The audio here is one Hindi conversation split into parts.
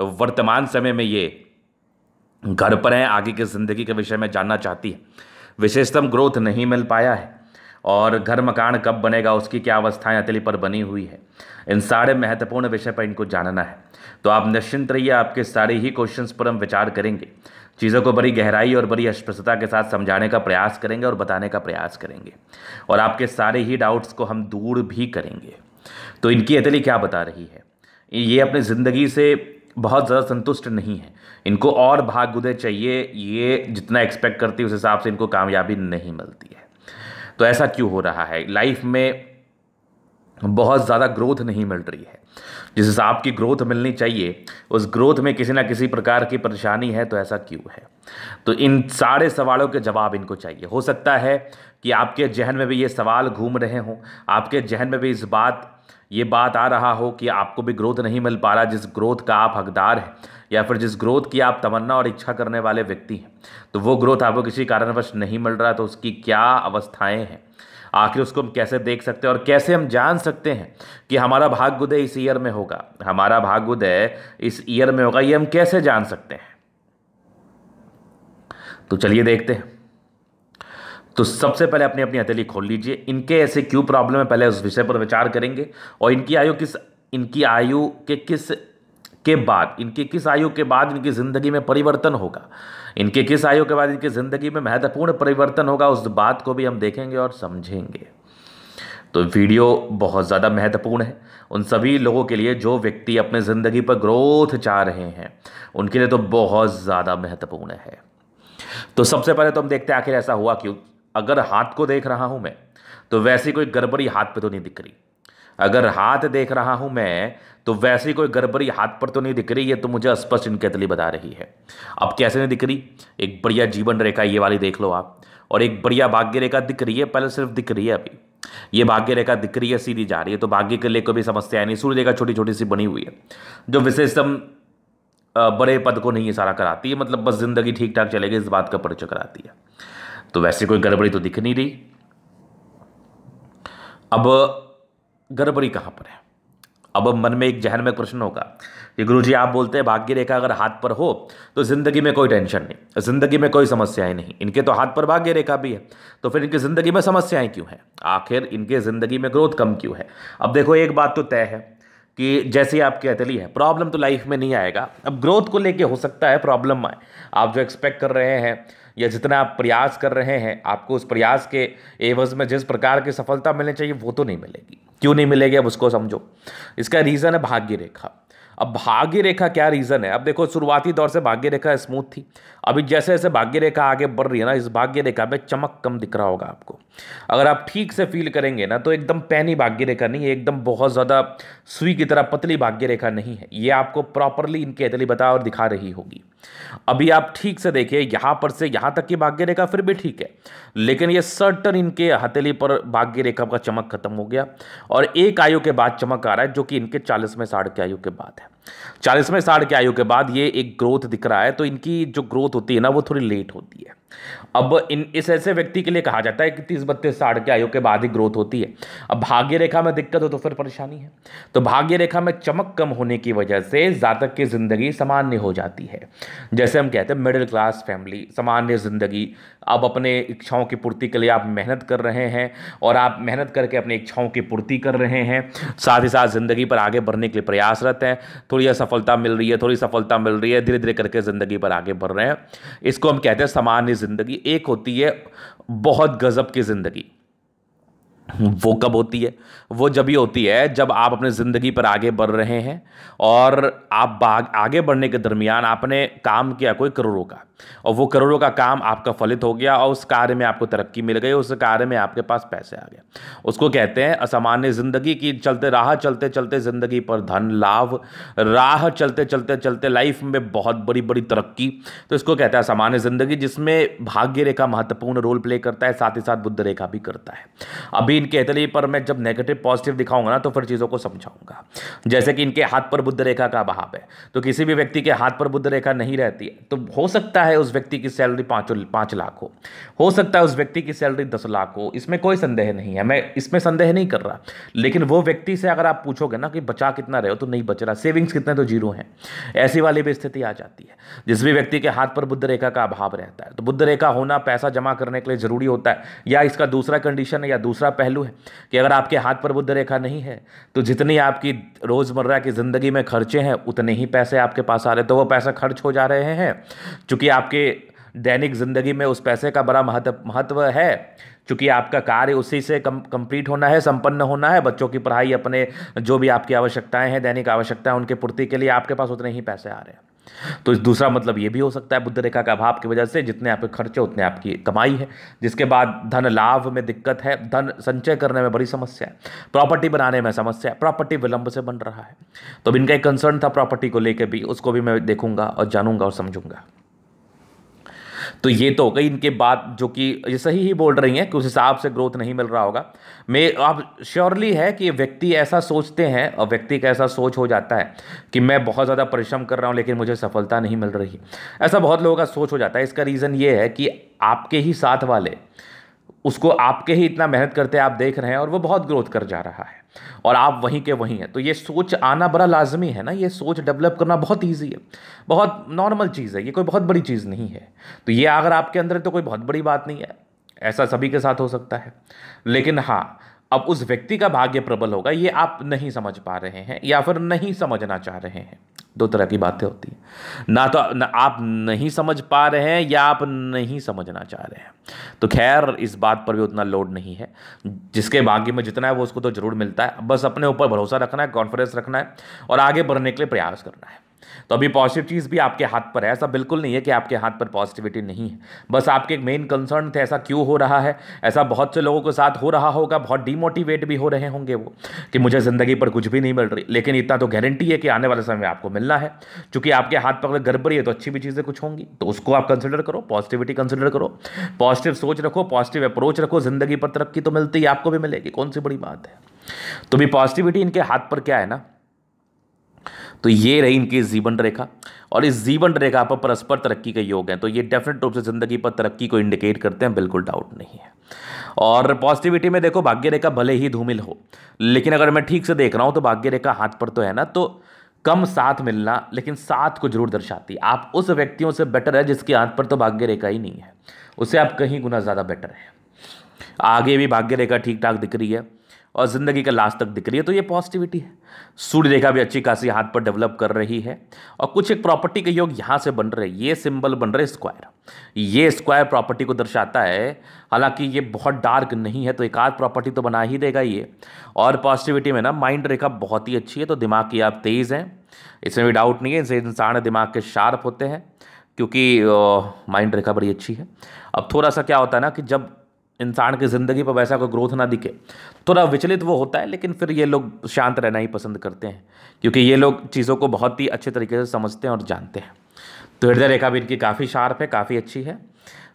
तो वर्तमान समय में ये घर पर हैं आगे की ज़िंदगी के विषय में जानना चाहती है विशेषतम ग्रोथ नहीं मिल पाया है और घर मकान कब बनेगा उसकी क्या अवस्थाएं अतली पर बनी हुई है इन सारे महत्वपूर्ण विषय पर इनको जानना है तो आप निश्चिंत रहिए आपके सारे ही क्वेश्चंस पर हम विचार करेंगे चीज़ों को बड़ी गहराई और बड़ी अस्पष्टता के साथ समझाने का प्रयास करेंगे और बताने का प्रयास करेंगे और आपके सारे ही डाउट्स को हम दूर भी करेंगे तो इनकी अतली क्या बता रही है ये अपनी ज़िंदगी से बहुत ज़्यादा संतुष्ट नहीं है इनको और भाग उदय चाहिए ये जितना एक्सपेक्ट करती है उस हिसाब से इनको कामयाबी नहीं मिलती है तो ऐसा क्यों हो रहा है लाइफ में बहुत ज़्यादा ग्रोथ नहीं मिल रही है जिस हिसाब की ग्रोथ मिलनी चाहिए उस ग्रोथ में किसी ना किसी प्रकार की परेशानी है तो ऐसा क्यों है तो इन सारे सवालों के जवाब इनको चाहिए हो सकता है कि आपके जहन में भी ये सवाल घूम रहे हों आपके जहन में भी इस बात ये बात आ रहा हो कि आपको भी ग्रोथ नहीं मिल पा रहा जिस ग्रोथ का आप हकदार हैं या फिर जिस ग्रोथ की आप तमन्ना और इच्छा करने वाले व्यक्ति हैं तो वो ग्रोथ आपको किसी कारणवश नहीं मिल रहा तो उसकी क्या अवस्थाएं हैं आखिर उसको हम कैसे देख सकते हैं और कैसे हम जान सकते हैं कि हमारा भाग्योदय इस ईयर में होगा हमारा भाग्योदय इस ईयर में होगा ये हम कैसे जान सकते हैं तो चलिए देखते हैं तो सबसे पहले अपनी अपनी हथेली खोल लीजिए इनके ऐसे क्यों प्रॉब्लम है पहले उस विषय पर विचार करेंगे और इनकी आयु किस इनकी आयु के किस के बाद इनके किस आयु के बाद इनकी ज़िंदगी में परिवर्तन होगा इनके किस आयु के बाद इनकी ज़िंदगी में महत्वपूर्ण परिवर्तन होगा उस बात को भी हम देखेंगे और समझेंगे तो वीडियो बहुत ज़्यादा महत्वपूर्ण है उन सभी लोगों के लिए जो व्यक्ति अपने ज़िंदगी पर ग्रोथ चाह रहे हैं उनके लिए तो बहुत ज़्यादा महत्वपूर्ण है तो सबसे पहले तो हम देखते हैं आखिर ऐसा हुआ क्यों अगर हाथ को देख रहा हूँ मैं तो वैसी कोई गड़बड़ी हाथ पे तो नहीं दिख रही अगर हाथ देख रहा हूँ मैं तो वैसे कोई गड़बड़ी हाथ पर तो नहीं दिख रही है तो मुझे स्पष्ट अतली बता रही है अब कैसे नहीं दिख रही एक बढ़िया जीवन रेखा ये वाली देख लो आप और एक बढ़िया भाग्य रेखा दिख रही है पहले सिर्फ दिख रही है अभी ये भाग्य रेखा दिख रही है सीधी जा रही है तो भाग्य के लिए कभी समस्या नहीं सूर्य रेखा छोटी छोटी सी बनी हुई है जो विशेषतम बड़े पद को नहीं इशारा कराती है मतलब बस जिंदगी ठीक ठाक चलेगी इस बात का परिचय कराती है तो वैसे कोई गड़बड़ी तो दिख नहीं रही अब गड़बड़ी कहाँ पर है अब मन में एक जहन में प्रश्न होगा कि गुरु जी आप बोलते हैं भाग्य रेखा अगर हाथ पर हो तो ज़िंदगी में कोई टेंशन नहीं ज़िंदगी में कोई समस्याएं नहीं इनके तो हाथ पर भाग्य रेखा भी है तो फिर इनकी ज़िंदगी में समस्याएं क्यों हैं आखिर इनके ज़िंदगी में ग्रोथ कम क्यों है अब देखो एक बात तो तय है कि जैसे आपकी अतली है प्रॉब्लम तो लाइफ में नहीं आएगा अब ग्रोथ को लेके हो सकता है प्रॉब्लम आए आप जो एक्सपेक्ट कर रहे हैं या जितना आप प्रयास कर रहे हैं आपको उस प्रयास के एवज में जिस प्रकार की सफलता मिलनी चाहिए वो तो नहीं मिलेगी क्यों नहीं मिलेगी अब उसको समझो इसका रीज़न है भाग्य रेखा अब भाग्य रेखा क्या रीज़न है अब देखो शुरुआती दौर से भाग्य रेखा स्मूथ थी अभी जैसे जैसे भाग्य रेखा आगे बढ़ रही है ना इस भाग्य रेखा में चमक कम दिख रहा होगा आपको अगर आप ठीक से फील करेंगे ना तो एकदम पैनी भाग्य रेखा नहीं है एकदम बहुत ज़्यादा सुई की तरह पतली भाग्य रेखा नहीं है ये आपको प्रॉपरली इनकी अतली बता और दिखा रही होगी अभी आप ठीक से देखिए यहाँ पर से यहाँ तक की भाग्य रेखा फिर भी ठीक है लेकिन ये सर्टन इनके हथेली पर भाग्य रेखा का चमक खत्म हो गया और एक आयु के बाद चमक आ रहा है जो कि इनके चालीसवें साढ़ के आयु के बाद है चालीसवें साल के आयु के बाद ये एक ग्रोथ दिख रहा है तो इनकी जो ग्रोथ होती है ना वो थोड़ी लेट होती है अब इन इस ऐसे व्यक्ति के लिए कहा जाता है कि तीस बत्तीस साढ़ के आयु के बाद ही ग्रोथ होती है अब भाग्य रेखा में दिक्कत हो तो फिर परेशानी है तो भाग्य रेखा में चमक कम होने की वजह से जातक की ज़िंदगी सामान्य हो जाती है जैसे हम कहते हैं मिडिल क्लास फैमिली सामान्य ज़िंदगी आप अपने इच्छाओं की पूर्ति के लिए आप मेहनत कर रहे हैं और आप मेहनत करके अपनी इच्छाओं की पूर्ति कर रहे हैं साथ ही साथ ज़िंदगी पर आगे बढ़ने के लिए प्रयासरत हैं थोड़ी असफलता मिल रही है थोड़ी सफलता मिल रही है धीरे धीरे करके ज़िंदगी पर आगे बढ़ रहे हैं इसको हम कहते हैं सामान्य ज़िंदगी एक होती है बहुत गज़ब की ज़िंदगी वो कब होती है वो जब ही होती है जब आप अपने ज़िंदगी पर आगे बढ़ रहे हैं और आप आगे बढ़ने के दरमियान आपने काम किया कोई करोड़ों का और वो करोड़ों का काम आपका फलित हो गया और उस कार्य में आपको तरक्की मिल गई उस कार्य में आपके पास पैसे आ गए उसको कहते हैं असामान्य जिंदगी की चलते राह चलते चलते जिंदगी पर धन लाभ राह चलते चलते चलते लाइफ में बहुत बड़ी बड़ी तरक्की तो इसको कहते हैं असामान्य जिंदगी जिसमें भाग्य रेखा महत्वपूर्ण रोल प्ले करता है साथ ही साथ बुद्ध रेखा भी करता है अभी इनके इतने पर मैं जब नेगेटिव पॉजिटिव दिखाऊंगा ना तो फिर चीज़ों को समझाऊंगा जैसे कि इनके हाथ पर बुद्ध रेखा का अभाव है तो किसी भी व्यक्ति के हाथ पर बुद्ध रेखा नहीं रहती तो हो सकता है है उस व्यक्ति की सैलरी पाँच पाँच लाख हो हो सकता है उस व्यक्ति की सैलरी दस लाख हो इसमें कोई संदेह नहीं है मैं इसमें संदेह नहीं कर रहा लेकिन वो व्यक्ति से अगर आप पूछोगे ना कि बचा कितना रहे हो तो नहीं बच रहा सेविंग्स कितने तो जीरो हैं ऐसी वाली भी स्थिति आ जाती है जिस भी व्यक्ति के हाथ पर बुद्ध रेखा का अभाव रहता है तो बुद्ध रेखा होना पैसा जमा करने के लिए ज़रूरी होता है या इसका दूसरा कंडीशन है या दूसरा पहलू है कि अगर आपके हाथ पर बुद्ध रेखा नहीं है तो जितनी आपकी रोज़मर्रा की ज़िंदगी में खर्चे हैं उतने ही पैसे आपके पास आ रहे तो वो पैसा खर्च हो जा रहे हैं चूंकि आप आपके दैनिक ज़िंदगी में उस पैसे का बड़ा महत्व महत्व है क्योंकि आपका कार्य उसी से कम कंप्लीट होना है संपन्न होना है बच्चों की पढ़ाई अपने जो भी आपकी आवश्यकताएं हैं दैनिक आवश्यकताएं उनके पूर्ति के लिए आपके पास उतने ही पैसे आ रहे हैं तो दूसरा मतलब ये भी हो सकता है बुद्ध रेखा का अभाव की वजह से जितने आपके खर्चे उतने आपकी कमाई है जिसके बाद धन लाभ में दिक्कत है धन संचय करने में बड़ी समस्या है प्रॉपर्टी बनाने में समस्या है प्रॉपर्टी विलंब से बन रहा है तो इनका एक कंसर्न था प्रॉपर्टी को लेकर भी उसको भी मैं देखूंगा और जानूंगा और समझूंगा तो ये तो हो गई इनके बात जो कि ये सही ही बोल रही हैं कि उस हिसाब से ग्रोथ नहीं मिल रहा होगा मैं आप श्योरली है कि व्यक्ति ऐसा सोचते हैं और व्यक्ति का ऐसा सोच हो जाता है कि मैं बहुत ज़्यादा परिश्रम कर रहा हूँ लेकिन मुझे सफलता नहीं मिल रही ऐसा बहुत लोगों का सोच हो जाता है इसका रीज़न ये है कि आपके ही साथ वाले उसको आपके ही इतना मेहनत करते आप देख रहे हैं और वो बहुत ग्रोथ कर जा रहा है और आप वहीं के वहीं हैं तो ये सोच आना बड़ा लाजमी है ना ये सोच डेवलप करना बहुत ईजी है बहुत नॉर्मल चीज़ है ये कोई बहुत बड़ी चीज़ नहीं है तो ये अगर आपके अंदर तो कोई बहुत बड़ी बात नहीं है ऐसा सभी के साथ हो सकता है लेकिन हाँ अब उस व्यक्ति का भाग्य प्रबल होगा ये आप नहीं समझ पा रहे हैं या फिर नहीं समझना चाह रहे हैं दो तरह की बातें होती हैं ना तो ना आप नहीं समझ पा रहे हैं या आप नहीं समझना चाह रहे हैं तो खैर इस बात पर भी उतना लोड नहीं है जिसके भाग्य में जितना है वो उसको तो ज़रूर मिलता है बस अपने ऊपर भरोसा रखना है कॉन्फिडेंस रखना है और आगे बढ़ने के लिए प्रयास करना है तो अभी पॉजिटिव चीज़ भी आपके हाथ पर है ऐसा बिल्कुल नहीं है कि आपके हाथ पर पॉजिटिविटी नहीं है बस आपके एक मेन कंसर्न थे ऐसा क्यों हो रहा है ऐसा बहुत से लोगों के साथ हो रहा होगा बहुत डिमोटिवेट भी हो रहे होंगे वो कि मुझे ज़िंदगी पर कुछ भी नहीं मिल रही लेकिन इतना तो गारंटी है कि आने वाले समय में आपको मिलना है चूंकि आपके हाथ पर अगर गड़बड़ी है तो अच्छी भी चीज़ें कुछ होंगी तो उसको आप कंसिडर करो पॉजिटिविटी कंसिडर करो पॉजिटिव सोच रखो पॉजिटिव अप्रोच रखो ज़िंदगी पर तरक्की तो मिलती है आपको भी मिलेगी कौन सी बड़ी बात है तो भी पॉजिटिविटी इनके हाथ पर क्या है ना तो ये रही इनकी जीवन रेखा और इस जीवन रेखा पर परस्पर तरक्की के योग हैं तो ये डेफिनेट रूप से ज़िंदगी पर तरक्की को इंडिकेट करते हैं बिल्कुल डाउट नहीं है और पॉजिटिविटी में देखो भाग्य रेखा भले ही धूमिल हो लेकिन अगर मैं ठीक से देख रहा हूँ तो भाग्य रेखा हाथ पर तो है ना तो कम साथ मिलना लेकिन साथ को जरूर दर्शाती है आप उस व्यक्तियों से बेटर है जिसके हाथ पर तो भाग्य रेखा ही नहीं है उसे आप कहीं गुना ज़्यादा बेटर है आगे भी भाग्य रेखा ठीक ठाक दिख रही है और ज़िंदगी का लास्ट तक दिख रही है तो ये पॉजिटिविटी है सूर्य रेखा भी अच्छी खासी हाथ पर डेवलप कर रही है और कुछ एक प्रॉपर्टी के योग यहाँ से बन रहे ये सिंबल बन रहे स्क्वायर ये स्क्वायर प्रॉपर्टी को दर्शाता है हालांकि ये बहुत डार्क नहीं है तो एक आध प्रॉपर्टी तो बना ही देगा ये और पॉजिटिविटी में ना माइंड रेखा बहुत ही अच्छी है तो दिमाग की आप तेज़ हैं इसमें भी डाउट नहीं है इसे इंसान दिमाग के शार्प होते हैं क्योंकि माइंड रेखा बड़ी अच्छी है अब थोड़ा सा क्या होता है ना कि जब इंसान की ज़िंदगी पर वैसा कोई ग्रोथ ना दिखे थोड़ा विचलित वो होता है लेकिन फिर ये लोग शांत रहना ही पसंद करते हैं क्योंकि ये लोग चीज़ों को बहुत ही अच्छे तरीके से समझते हैं और जानते हैं तो हृदय रेखा भी इनकी काफ़ी शार्प है काफ़ी अच्छी है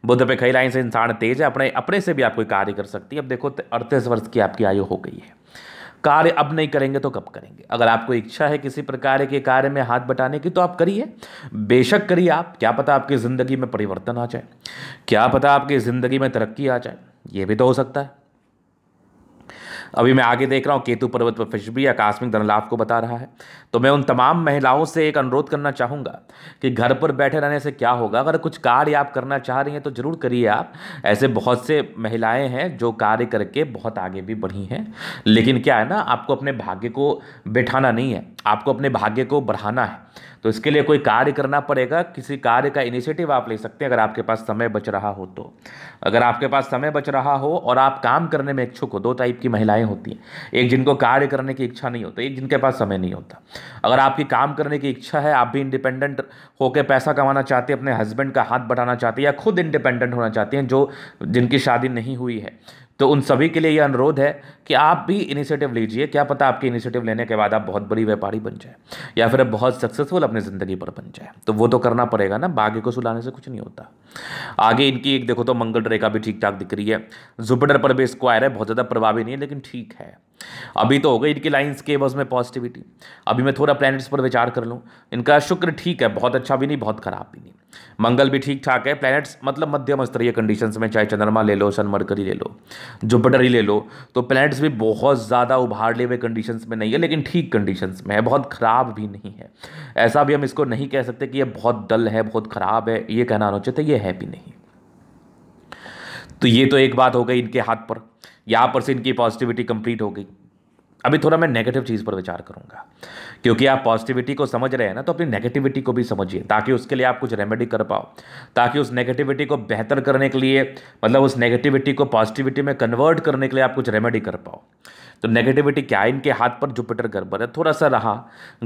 बुद्ध पे कई लाइन से इंसान तेज है अपने अपने से भी आप कोई कार्य कर सकती है अब देखो अड़तीस वर्ष की आपकी आयु हो गई है कार्य अब नहीं करेंगे तो कब करेंगे अगर आपको इच्छा है किसी प्रकार के कार्य में हाथ बटाने की तो आप करिए बेशक करिए आप क्या पता आपकी ज़िंदगी में परिवर्तन आ जाए क्या पता आपकी ज़िंदगी में तरक्की आ जाए ये भी तो हो सकता है अभी मैं आगे देख रहा हूँ केतु पर्वत पर फिश भी आकस्मिक धनलाभ को बता रहा है तो मैं उन तमाम महिलाओं से एक अनुरोध करना चाहूँगा कि घर पर बैठे रहने से क्या होगा अगर कुछ कार्य आप करना चाह रही हैं तो ज़रूर करिए आप ऐसे बहुत से महिलाएं हैं जो कार्य करके बहुत आगे भी बढ़ी हैं लेकिन क्या है ना आपको अपने भाग्य को बैठाना नहीं है आपको अपने भाग्य को बढ़ाना है तो इसके लिए कोई कार्य करना पड़ेगा किसी कार्य का इनिशिएटिव आप ले सकते हैं अगर आपके पास समय बच रहा हो तो अगर आपके पास समय बच रहा हो और आप काम करने में इच्छुक हो दो टाइप की महिलाएं होती हैं एक जिनको कार्य करने की इच्छा नहीं होती एक जिनके पास समय नहीं होता अगर आपकी काम करने की इच्छा है आप भी इंडिपेंडेंट होकर पैसा कमाना चाहते हैं अपने हस्बैंड का हाथ बढ़ाना चाहते हैं या खुद इंडिपेंडेंट होना चाहते हैं जो जिनकी शादी नहीं हुई है तो उन सभी के लिए यह अनुरोध है कि आप भी इनिशिएटिव लीजिए क्या पता आपके इनिशिएटिव लेने के बाद आप बहुत बड़ी व्यापारी बन जाए या फिर आप बहुत सक्सेसफुल अपनी ज़िंदगी पर बन जाए तो वो तो करना पड़ेगा ना बागे को सुलाने से कुछ नहीं होता आगे इनकी एक देखो तो मंगल रेखा भी ठीक ठाक दिख रही है जुपिटर पर भी स्क्वायर है बहुत ज़्यादा प्रभावी नहीं है लेकिन ठीक है अभी तो हो गई इनकी लाइन्स के बस में पॉजिटिविटी अभी मैं थोड़ा प्लैनेट्स पर विचार कर लूँ इनका शुक्र ठीक है बहुत अच्छा भी नहीं बहुत ख़राब भी नहीं मंगल भी ठीक ठाक है प्लैनेट्स मतलब मध्यम स्तरीय कंडीशंस में चाहे चंद्रमा ले लो सन मरकरी ले लो जुपिटर ही ले लो तो प्लैनेट्स भी बहुत ज़्यादा उभारले हुए कंडीशंस में नहीं है लेकिन ठीक कंडीशंस में है बहुत ख़राब भी नहीं है ऐसा भी हम इसको नहीं कह सकते कि ये बहुत डल है बहुत ख़राब है ये कहना अनुचित है ये है भी नहीं तो ये तो एक बात हो गई इनके हाथ पर यहाँ पर से इनकी पॉजिटिविटी कंप्लीट हो गई अभी थोड़ा मैं नेगेटिव चीज़ पर विचार करूंगा क्योंकि आप पॉजिटिविटी को समझ रहे हैं ना तो अपनी नेगेटिविटी को भी समझिए ताकि उसके लिए आप कुछ रेमेडी कर पाओ ताकि उस नेगेटिविटी को बेहतर करने के लिए मतलब उस नेगेटिविटी को पॉजिटिविटी में कन्वर्ट करने के लिए आप कुछ रेमेडी कर पाओ तो नेगेटिविटी क्या है इनके हाथ पर जुपिटर गड़बड़ है थोड़ा सा रहा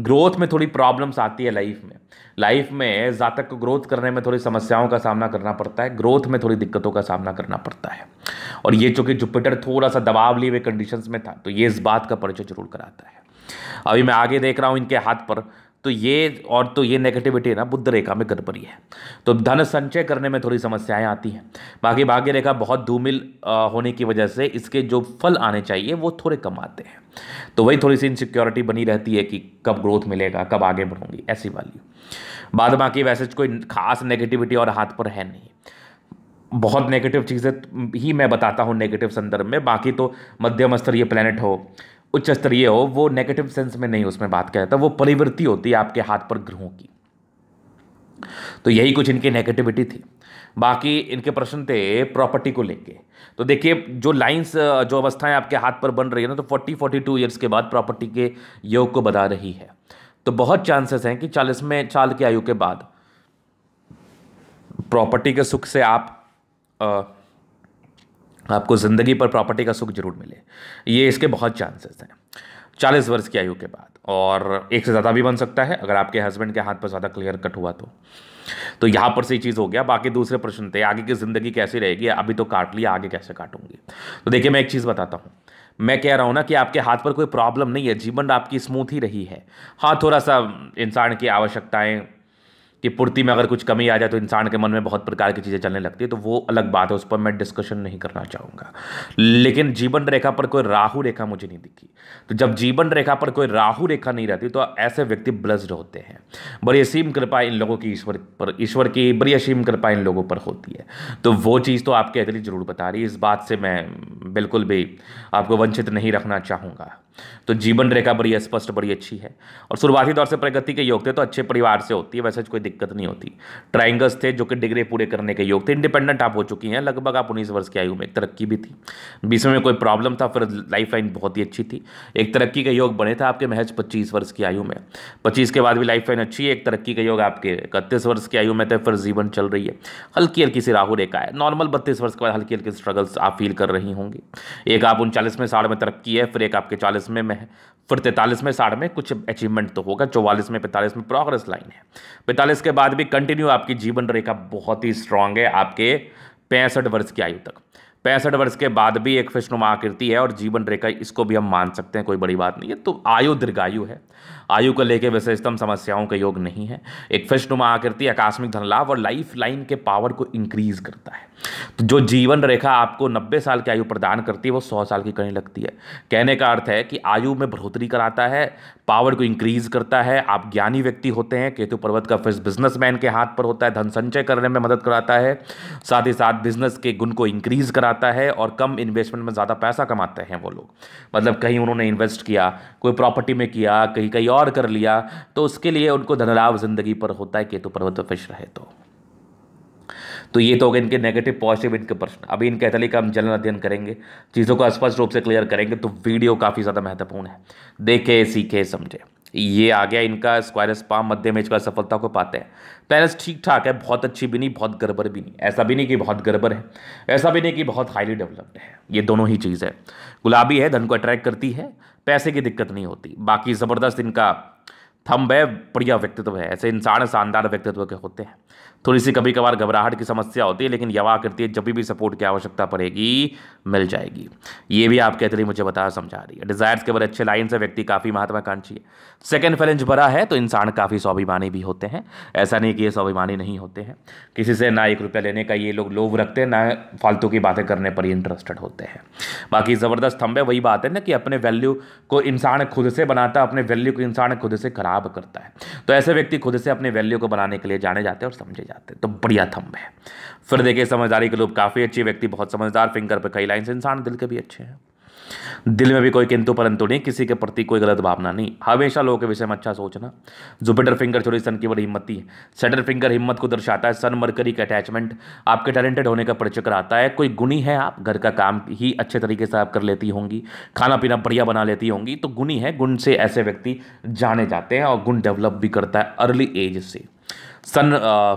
ग्रोथ में थोड़ी प्रॉब्लम्स आती है लाइफ में लाइफ में जातक को ग्रोथ करने में थोड़ी समस्याओं का सामना करना पड़ता है ग्रोथ में थोड़ी दिक्कतों का सामना करना पड़ता है और ये चूंकि जुपिटर थोड़ा सा दबाव लिए हुए कंडीशंस में था तो ये इस बात का परिचय जरूर कराता है अभी मैं आगे देख रहा हूँ इनके हाथ पर तो ये और तो ये नेगेटिविटी है ना बुद्ध रेखा में गड़बड़ी है तो धन संचय करने में थोड़ी समस्याएं आती हैं बाकी भाग्य रेखा बहुत धूमिल होने की वजह से इसके जो फल आने चाहिए वो थोड़े कम आते हैं तो वही थोड़ी सी इनसिक्योरिटी बनी रहती है कि कब ग्रोथ मिलेगा कब आगे बढ़ूंगी ऐसी वाली बाद बाकी वैसे कोई खास नेगेटिविटी और हाथ पर है नहीं बहुत नेगेटिव चीज़ें ही मैं बताता हूँ नेगेटिव संदर्भ में बाकी तो मध्यम स्तरीय प्लानट हो उच्च स्तरीय हो वो नेगेटिव सेंस में नहीं उसमें बात जाता तो वो परिवृत्ति होती है आपके हाथ पर ग्रहों की तो यही कुछ इनकी नेगेटिविटी थी बाकी इनके प्रश्न थे प्रॉपर्टी को लेके तो देखिए जो लाइंस जो अवस्थाएं आपके हाथ पर बन रही है ना तो 40 42 ईयर्स के बाद प्रॉपर्टी के योग को बता रही है तो बहुत चांसेस हैं कि में चाल की आयु के बाद प्रॉपर्टी के सुख से आप आ, आपको ज़िंदगी पर प्रॉपर्टी का सुख जरूर मिले ये इसके बहुत चांसेस हैं चालीस वर्ष की आयु के बाद और एक से ज़्यादा भी बन सकता है अगर आपके हस्बैंड के हाथ पर ज़्यादा क्लियर कट हुआ तो तो यहाँ पर से ही चीज़ हो गया बाकी दूसरे प्रश्न थे आगे की ज़िंदगी कैसी रहेगी अभी तो काट लिया आगे कैसे काटूंगी तो देखिए मैं एक चीज़ बताता हूँ मैं कह रहा हूँ ना कि आपके हाथ पर कोई प्रॉब्लम नहीं है जीवन आपकी स्मूथ ही रही है हाँ थोड़ा सा इंसान की आवश्यकताएँ कि पूर्ति में अगर कुछ कमी आ जाए तो इंसान के मन में बहुत प्रकार की चीज़ें चलने लगती है तो वो अलग बात है उस पर मैं डिस्कशन नहीं करना चाहूँगा लेकिन जीवन रेखा पर कोई राहु रेखा मुझे नहीं दिखी तो जब जीवन रेखा पर कोई राहु रेखा नहीं रहती तो ऐसे व्यक्ति ब्लस्ड होते हैं बड़ी असीम कृपा इन लोगों की ईश्वर पर ईश्वर की बड़ी असीम कृपा इन लोगों पर होती है तो वो चीज़ तो आपके अतली ज़रूर बता रही इस बात से मैं बिल्कुल भी आपको वंचित नहीं रखना चाहूँगा तो जीवन रेखा बड़ी स्पष्ट बड़ी अच्छी है और शुरुआती दौर से प्रगति के योग थे तो अच्छे परिवार से होती है वैसे कोई दिक्कत नहीं होती ट्राइंगल्स थे जो कि डिग्री पूरे करने के योग थे इंडिपेंडेंट आप हो चुकी हैं लगभग आप उन्नीस वर्ष की आयु में एक तरक्की भी थी बीस में कोई प्रॉब्लम था फिर लाइफ लाइन बहुत ही अच्छी थी एक तरक्की के योग बने थे आपके महज पच्चीस वर्ष की आयु में पच्चीस के बाद भी लाइफ लाइन अच्छी है एक तरक्की के योग आपके इकतीस वर्ष की आयु में थे फिर जीवन चल रही है हल्की हल्की सी राहु रेखा है नॉर्मल बत्तीस वर्ष के बाद हल्की हल्की स्ट्रगल्स आप फील कर रही होंगी एक आप उनचालीस में साढ़ में तरक्की है फिर एक आपके चालीस तैंतालीसवें में है फिर तैंतालीसवें साठ में कुछ अचीवमेंट तो होगा चौवालीस में पैंतालीस में प्रोग्रेस लाइन है पैंतालीस के बाद भी कंटिन्यू आपकी जीवन रेखा बहुत ही स्ट्रांग है आपके पैंसठ वर्ष की आयु तक पैंसठ वर्ष के बाद भी एक विष्णुमा आकृति है और जीवन रेखा इसको भी हम मान सकते हैं कोई बड़ी बात नहीं है तो आयु दीर्घायु है आयु को लेकर विशेषतम समस्याओं का योग नहीं है एक फिशनुमा आकृति आकस्मिक धन लाभ और लाइफ लाइन के पावर को इंक्रीज करता है तो जो जीवन रेखा आपको नब्बे साल की आयु प्रदान करती है वो सौ साल की करने लगती है कहने का अर्थ है कि आयु में बढ़ोतरी कराता है पावर को इंक्रीज करता है आप ज्ञानी व्यक्ति होते हैं केतु पर्वत का फिर बिजनेसमैन के हाथ पर होता है धन संचय करने में मदद कराता है साथ ही साथ बिजनेस के गुण को इंक्रीज कराता है और कम इन्वेस्टमेंट में ज़्यादा पैसा कमाते हैं वो लोग मतलब कहीं उन्होंने इन्वेस्ट किया कोई प्रॉपर्टी में किया कहीं कहीं और गौर कर लिया तो उसके लिए उनको धनलाभ ज़िंदगी पर होता है केतु पर्वत फिश रहे तो तो ये तो हो गए इनके नेगेटिव पॉजिटिव इनके प्रश्न अभी इनके अतली का हम जलन अध्ययन करेंगे चीज़ों को स्पष्ट रूप से क्लियर करेंगे तो वीडियो काफ़ी ज़्यादा महत्वपूर्ण है देखे सीखे समझे ये आ गया इनका स्क्वायरस पाम मध्य में का सफलता को पाते हैं पैरस ठीक ठाक है बहुत अच्छी भी नहीं बहुत गड़बड़ भी नहीं ऐसा भी नहीं कि बहुत गड़बड़ है ऐसा भी नहीं कि बहुत हाईली डेवलप्ड है ये दोनों ही चीज़ है गुलाबी है धन को अट्रैक्ट करती है पैसे की दिक्कत नहीं होती बाकी ज़बरदस्त इनका थम्ब है बढ़िया व्यक्तित्व है ऐसे इंसान शानदार व्यक्तित्व के होते हैं थोड़ी तो सी कभी कभार घबराहट की समस्या होती है लेकिन यवा करती है जब भी सपोर्ट की आवश्यकता पड़ेगी मिल जाएगी ये भी आप कहते मुझे बताया समझा रही है डिजायर्स के बड़े अच्छे लाइन से व्यक्ति काफ़ी महत्वाकांक्षी है सेकेंड फैलेंज बड़ा है तो इंसान काफ़ी स्वाभिमानी भी होते हैं ऐसा नहीं कि ये स्वाभिमानी नहीं होते हैं किसी से ना एक रुपया लेने का ये लोग लोभ रखते हैं ना फालतू की बातें करने पर इंटरेस्टेड होते हैं बाकी ज़बरदस्त स्तंभ है वही बात है ना कि अपने वैल्यू को इंसान खुद से बनाता है अपने वैल्यू को इंसान खुद से खराब करता है तो ऐसे व्यक्ति खुद से अपने वैल्यू को बनाने के लिए जाने जाते हैं और समझे जाते तो बढ़िया थंब है फिर देखिए समझदारी के लोग काफ़ी अच्छे व्यक्ति बहुत समझदार फिंगर पर कई लाइन्स इंसान दिल के भी अच्छे हैं दिल में भी कोई किंतु परंतु नहीं किसी के प्रति कोई गलत भावना नहीं हमेशा लोगों के विषय में अच्छा सोचना जुपिटर फिंगर छोड़ी सन की बड़ी हिम्मती है सेटर फिंगर हिम्मत को दर्शाता है सन मरकरी का अटैचमेंट आपके टैलेंटेड होने का परिचय कराता है कोई गुणी है आप घर का काम ही अच्छे तरीके से आप कर लेती होंगी खाना पीना बढ़िया बना लेती होंगी तो गुणी है गुण से ऐसे व्यक्ति जाने जाते हैं और गुण डेवलप भी करता है अर्ली एज से सन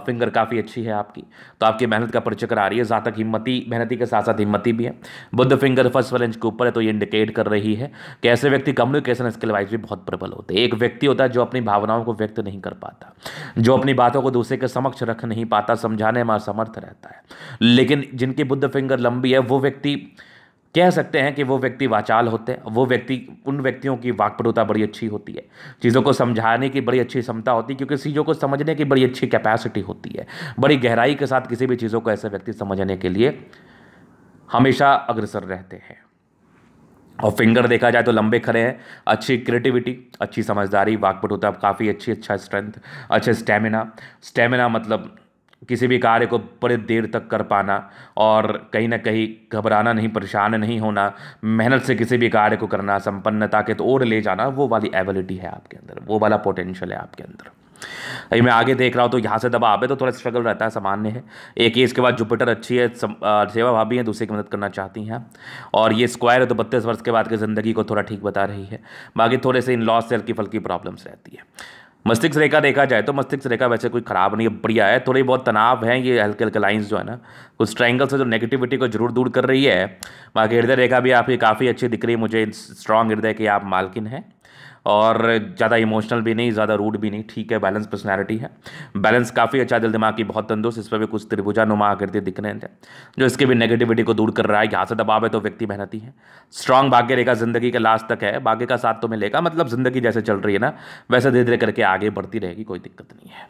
फिंगर काफ़ी अच्छी है आपकी तो आपकी मेहनत का परिचय करा रही है जहाँ तक हिम्मती मेहनती के साथ साथ हिम्मती भी है बुद्ध फिंगर फर्स्ट इंच के ऊपर है तो ये इंडिकेट कर रही है कि ऐसे व्यक्ति कम्युनिकेशन स्किल वाइज भी बहुत प्रबल होते हैं एक व्यक्ति होता है जो अपनी भावनाओं को व्यक्त नहीं कर पाता जो अपनी बातों को दूसरे के समक्ष रख नहीं पाता समझाने में असमर्थ रहता है लेकिन जिनकी बुद्ध फिंगर लंबी है वो व्यक्ति कह सकते हैं कि वो व्यक्ति वाचाल होते हैं वो व्यक्ति उन व्यक्तियों की वाकपटुता बड़ी अच्छी होती है चीज़ों को समझाने की बड़ी अच्छी क्षमता होती है क्योंकि चीज़ों को समझने की बड़ी अच्छी कैपेसिटी होती है बड़ी गहराई के साथ किसी भी चीज़ों को ऐसे व्यक्ति समझने के लिए हमेशा अग्रसर रहते हैं और फिंगर देखा जाए तो लंबे खड़े हैं अच्छी क्रिएटिविटी अच्छी समझदारी वाकपटुता काफ़ी अच्छी अच्छा स्ट्रेंथ अच्छा स्टेमिना स्टेमिना मतलब किसी भी कार्य को बड़े देर तक कर पाना और कहीं ना कहीं घबराना नहीं परेशान नहीं होना मेहनत से किसी भी कार्य को करना संपन्नता के तो ले जाना वो वाली एबिलिटी है आपके अंदर वो वाला पोटेंशियल है आपके अंदर अभी मैं आगे देख रहा हूँ तो यहाँ से दबाव है तो थोड़ा स्ट्रगल रहता है सामान्य है एक ही इसके बाद जुपिटर अच्छी है सेवा भाभी है दूसरे की मदद करना चाहती हैं और ये स्क्वायर है तो बत्तीस वर्ष के बाद की ज़िंदगी को थोड़ा ठीक बता रही है बाकी थोड़े से इन लॉस से हल्की फल्की प्रॉब्लम्स रहती है मस्तिष्क रेखा देखा जाए तो मस्तिष्क रेखा वैसे कोई ख़राब नहीं है बढ़िया है थोड़ी बहुत तनाव है ये हल्के हल्के लाइन्स जो है ना कुछ ट्रायंगल से जो नेगेटिविटी को जरूर दूर कर रही है बाकी हृदय रेखा भी आपकी काफ़ी अच्छी दिख रही है मुझे स्ट्रॉन्ग हृदय की आप मालकिन हैं और ज़्यादा इमोशनल भी नहीं ज़्यादा रूड भी नहीं ठीक है बैलेंस पर्सनैलिटी है बैलेंस काफ़ी अच्छा दिल दिमाग की बहुत तंदुरुस्त इस पर भी कुछ त्रिभुजा नुमा आकृति दिख रहे थे जो इसके भी नेगेटिविटी को दूर कर रहा है यहाँ से दबाव है तो व्यक्ति मेहनती है स्ट्रांग भाग्य रेखा जिंदगी के लास्ट तक है भाग्य का साथ तो मिलेगा मतलब जिंदगी जैसे चल रही है ना वैसे धीरे धीरे करके आगे बढ़ती रहेगी कोई दिक्कत नहीं है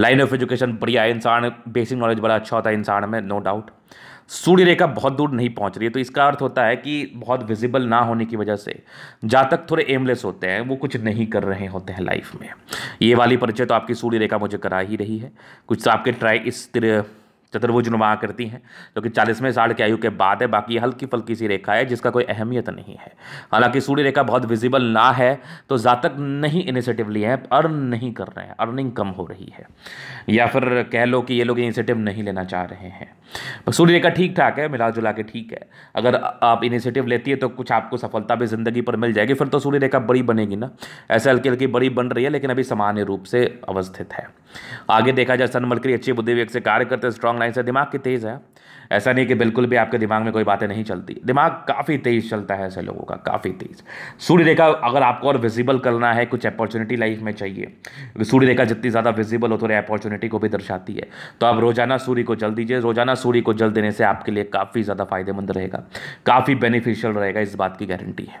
लाइन ऑफ एजुकेशन बढ़िया है इंसान बेसिक नॉलेज बड़ा अच्छा होता है इंसान में नो डाउट सूर्य रेखा बहुत दूर नहीं पहुंच रही है तो इसका अर्थ होता है कि बहुत विजिबल ना होने की वजह से जातक थोड़े एमलेस होते हैं वो कुछ नहीं कर रहे होते हैं लाइफ में ये वाली परिचय तो आपकी सूर्य रेखा मुझे करा ही रही है कुछ तो आपके ट्राई इस तरह चतुर्भुज नुमा आकृति है जो कि चालीसवें साल की आयु के बाद है बाकी हल्की फल्की सी रेखा है जिसका कोई अहमियत नहीं है हालांकि सूर्य रेखा बहुत विजिबल ना है तो जातक नहीं इनिशिएटिव लिए हैं अर्न नहीं कर रहे हैं अर्निंग कम हो रही है या फिर कह लो कि ये लोग इनिशिएटिव नहीं लेना चाह रहे हैं सूर्य रेखा ठीक ठाक है मिला जुला के ठीक है अगर आप इनिशिएटिव लेती है तो कुछ आपको सफलता भी ज़िंदगी पर मिल जाएगी फिर तो सूर्य रेखा बड़ी बनेगी ना ऐसे हल्की हल्की बड़ी बन रही है लेकिन अभी सामान्य रूप से अवस्थित है आगे देखा जाए सन अच्छी बुद्धि से कार्य करते स्ट्रांग है इसका दिमाग के तेज़ है ऐसा नहीं कि बिल्कुल भी आपके दिमाग में कोई बातें नहीं चलती दिमाग काफ़ी तेज़ चलता है ऐसे लोगों का काफ़ी तेज़ सूर्य रेखा अगर आपको और विजिबल करना है कुछ अपॉर्चुनिटी लाइफ में चाहिए सूर्य रेखा जितनी ज़्यादा विजिबल हो थोड़ी अपॉर्चुनिटी को भी दर्शाती है तो आप रोजाना सूर्य को जल दीजिए रोजाना सूर्य को जल देने से आपके लिए काफ़ी ज़्यादा फायदेमंद रहेगा काफ़ी बेनिफिशियल रहेगा इस बात की गारंटी है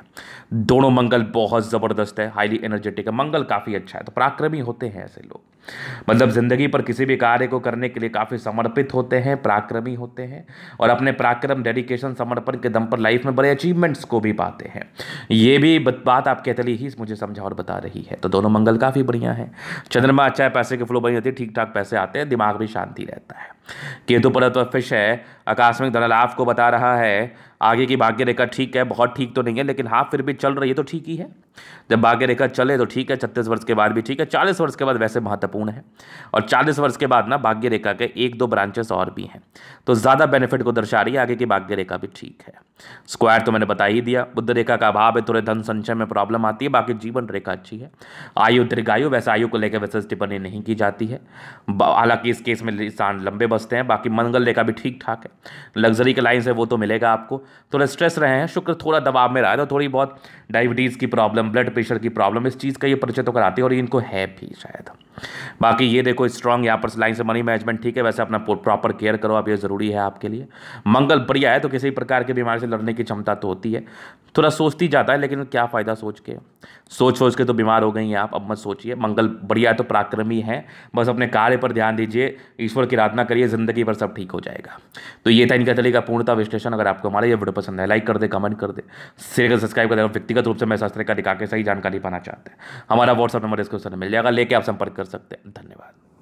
दोनों मंगल बहुत ज़बरदस्त है हाईली एनर्जेटिक है मंगल काफ़ी अच्छा है तो पराक्रमी होते हैं ऐसे लोग मतलब ज़िंदगी पर किसी भी कार्य को करने के लिए काफ़ी समर्पित होते हैं पराक्रमी होते हैं हैं और अपने पराक्रम डेडिकेशन समर्पण के दम पर लाइफ में बड़े अचीवमेंट्स को भी पाते हैं ये भी बात आपके अतली ही मुझे समझा और बता रही है तो दोनों मंगल काफ़ी बढ़िया है चंद्रमा अच्छा है पैसे के फ्लो बढ़िया होती ठीक ठाक पैसे आते हैं दिमाग भी शांति रहता है केतु पर फिश है आकस्मिक धनलाभ को बता रहा है आगे की भाग्य रेखा ठीक है बहुत ठीक तो नहीं है लेकिन हाँ फिर भी चल रही है तो ठीक ही है जब भाग्य रेखा चले तो ठीक है छत्तीस वर्ष के बाद भी ठीक है चालीस वर्ष के बाद वैसे महत्वपूर्ण है और चालीस वर्ष के बाद ना भाग्य रेखा के एक दो ब्रांचेस और भी हैं तो ज़्यादा बेनिफिट को दर्शा रही है आगे की भाग्य रेखा भी ठीक है स्क्वायर तो मैंने बता ही दिया बुद्ध रेखा का अभाव है थोड़े धन संचय में प्रॉब्लम आती है बाकी जीवन रेखा अच्छी है आयु दीर्घायु वैसे आयु को लेकर वैसे टिप्पणी नहीं की जाती है हालांकि इस केस में इंसान लंबे बसते हैं बाकी मंगल रेखा भी ठीक ठाक है लग्जरी के लाइन से वो तो मिलेगा आपको थोड़ा स्ट्रेस रहे हैं शुक्र थोड़ा दबाव में रहा है तो थोड़ी बहुत डायबिटीज़ की प्रॉब्लम ब्लड प्रेशर की प्रॉब्लम इस चीज़ का ये परिचय तो कराती है और इनको है भी शायद बाकी ये देखो स्ट्रांग यहाँ पर लाइन से मनी मैनेजमेंट ठीक है वैसे अपना प्रॉपर केयर करो आप ये ज़रूरी है आपके लिए मंगल बढ़िया है तो किसी प्रकार की बीमारी से लड़ने की क्षमता तो होती है थोड़ा सोचती जाता है लेकिन क्या फ़ायदा सोच के सोच सोच के तो बीमार हो गई हैं आप अब मत सोचिए मंगल बढ़िया है तो पराक्रमी है बस अपने कार्य पर ध्यान दीजिए ईश्वर की आराधना करिए ज़िंदगी पर सब ठीक हो जाएगा तो ये था इनका तरीका पूर्णता विश्लेषण अगर आपको हमारा ये वीडियो पसंद है लाइक कर दे कमेंट कर दे शेयर कर सब्सक्राइब कर दे व्यक्तिगत रूप से मैं शास्त्र का दिखा के सही जानकारी पाना चाहते हैं हमारा व्हाट्सअप नंबर डिस्क्रिप्शन में मिल जाएगा लेके आप संपर्क कर कर सकते हैं धन्यवाद